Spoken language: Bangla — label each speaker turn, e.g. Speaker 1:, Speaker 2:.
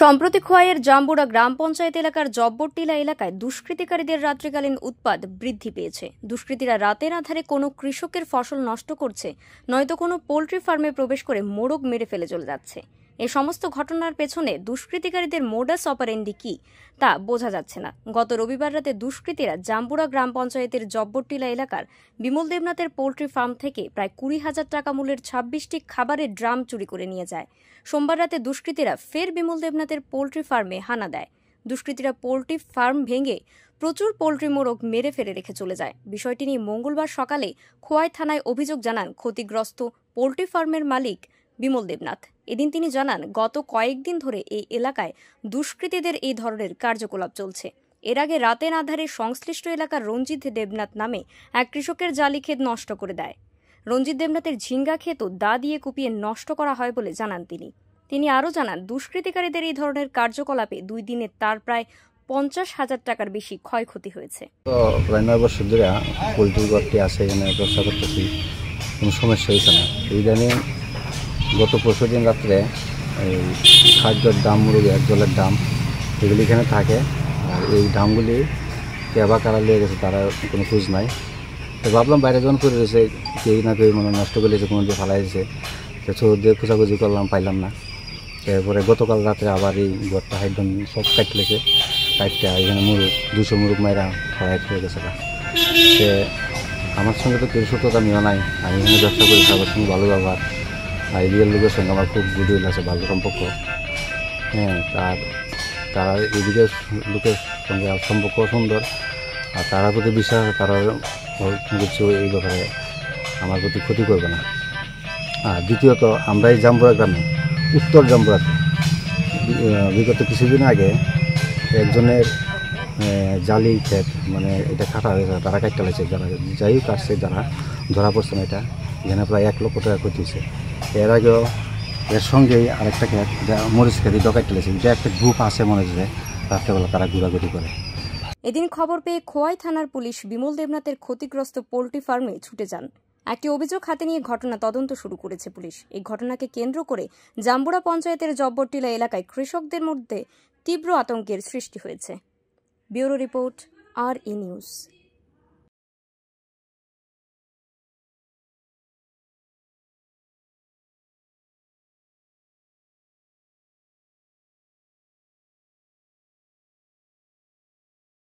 Speaker 1: সম্প্রতি খোয়াইয়ের জাম্বুড়া গ্রাম পঞ্চায়েত এলাকার জব্বরটিলা এলাকায় দুষ্কৃতিকারীদের রাত্রিকালীন উৎপাদ বৃদ্ধি পেয়েছে দুষ্কৃতীরা রাতের আধারে কোনো কৃষকের ফসল নষ্ট করছে নয়তো কোনো পোলট্রি ফার্মে প্রবেশ করে মোরগ মেরে ফেলে চলে যাচ্ছে এ সমস্ত ঘটনার পেছনে দুষ্কৃতিকারীদের মোডাস অপারেন্ডি কি তা বোঝা যাচ্ছে না গত রবিবার রাতে দুষ্কৃতীরা জাম্বুরা গ্রাম পঞ্চায়েতের জব্বরটিলা এলাকার বিমল দেবনাথের পোলট্রি ফার্ম থেকে প্রায় কুড়ি হাজার টাকা মূল্যের ছাব্বিশটি খাবারের ড্রাম চুরি করে নিয়ে যায় সোমবার রাতে দুষ্কৃতীরা ফের বিমল দেবনাথের পোলট্রি ফার্মে হানা দেয় দুষ্কৃতীরা পোলট্রি ফার্ম ভেঙে প্রচুর পোলট্রি মোরগ মেরে ফেলে রেখে চলে যায় বিষয়টি নিয়ে মঙ্গলবার সকালে খোয়াই থানায় অভিযোগ জানান ক্ষতিগ্রস্ত পোলট্রি ফার্মের মালিক বিমল দেবনাথ এদিন তিনি জানান গত কয়েকদিন ধরে এই এলাকায় দুষ্কৃতীদের এই ধরনের কার্যকলাপ চলছে এর আগে রাতের আধারে সংশ্লিষ্ট এলাকার রঞ্জিত দেবনাথ নামে এক কৃষকের জালি ক্ষেত নষ্ট করে দেয় রঞ্জিত দেবনাথের ঝিঙ্গা খেতও দা দিয়ে কুপিয়ে নষ্ট করা হয় বলে জানান তিনি তিনি আরও জানান দুষ্কৃতিকারীদের এই ধরনের কার্যকলাপে দুই দিনে তার প্রায় পঞ্চাশ হাজার টাকার বেশি ক্ষয়ক্ষতি হয়েছে
Speaker 2: তো প্রায় নয় বছর ধরে পোলট্রি ঘরটি আছে এখানে ব্যবসা করতেছি কোনো সমস্যা হয়েছে না ইদানিং গত পরশু দিন রাত্রে এই খাদ্যর দাম মুরগি এক জলের দাম এগুলি এখানে থাকে আর এই দামগুলি কেবা কারা লিয়ে গেছে তারা কোনো খোঁজ নাই তো ভাবলাম বাইরে যখন করে রয়েছে কেউ না কেউ মানে নষ্ট করে দিয়েছে কোনো দিয়ে ফালাইছে তো ছোট দিয়ে খোঁজাখুঁজি করলাম পাইলাম না এরপরে গতকাল রাতে আবার এই ঘরটা একদম সব কাটলেছে কাটটা এখানে মুরুখ দুশো মুরুখ মায়েরা খাওয়াই খেয়ে গেছে সে আমার সঙ্গে তো কেউ সত্যতা নিয়ে নাই আমি এখানে ব্যবসা করি সবার সঙ্গে ভালো ব্যবহার আইডিয়াল লোকের সঙ্গে আমার খুব গুডউইল আছে ভালো সম্পর্ক হ্যাঁ তার তারা এদিকে লোকের সঙ্গে সম্পর্ক সুন্দর আর তারা প্রতি বিশ্বাস তারা কিছু এই ব্যাপারে আমার প্রতি ক্ষতি করবে না আর দ্বিতীয়ত আমরা এই জামপুরা গ্রামে উত্তর জামপুরা বিগত কিছুদিন আগে একজনের জালি খেত মানে এটা কাটা হয়েছে তারা কাটতে লাগছে যারা যাই কাটছে যারা ধরা পড়ছে না এটা এখানে প্রায় এক লক্ষ টাকা ক্ষতি হয়েছে এর আগেও এর সঙ্গেই আরেকটা ক্যাট মরিচ খেতে ডকাই ফেলেছে যে একটা গ্রুপ আছে মনে হচ্ছে রাত্রেবেলা তারা ঘোরাঘুরি করে
Speaker 1: এদিন খবর পেয়ে খোয়াই থানার পুলিশ বিমল দেবনাথের ক্ষতিগ্রস্ত পোলট্রি ফার্মে ছুটে যান একটি অভিযোগ হাতে নিয়ে ঘটনা তদন্ত শুরু করেছে পুলিশ এই ঘটনাকে কেন্দ্র করে জাম্বুরা পঞ্চায়েতের জব্বরটিলা এলাকায় কৃষকদের মধ্যে তীব্র আতঙ্কের সৃষ্টি হয়েছে bureau report R E news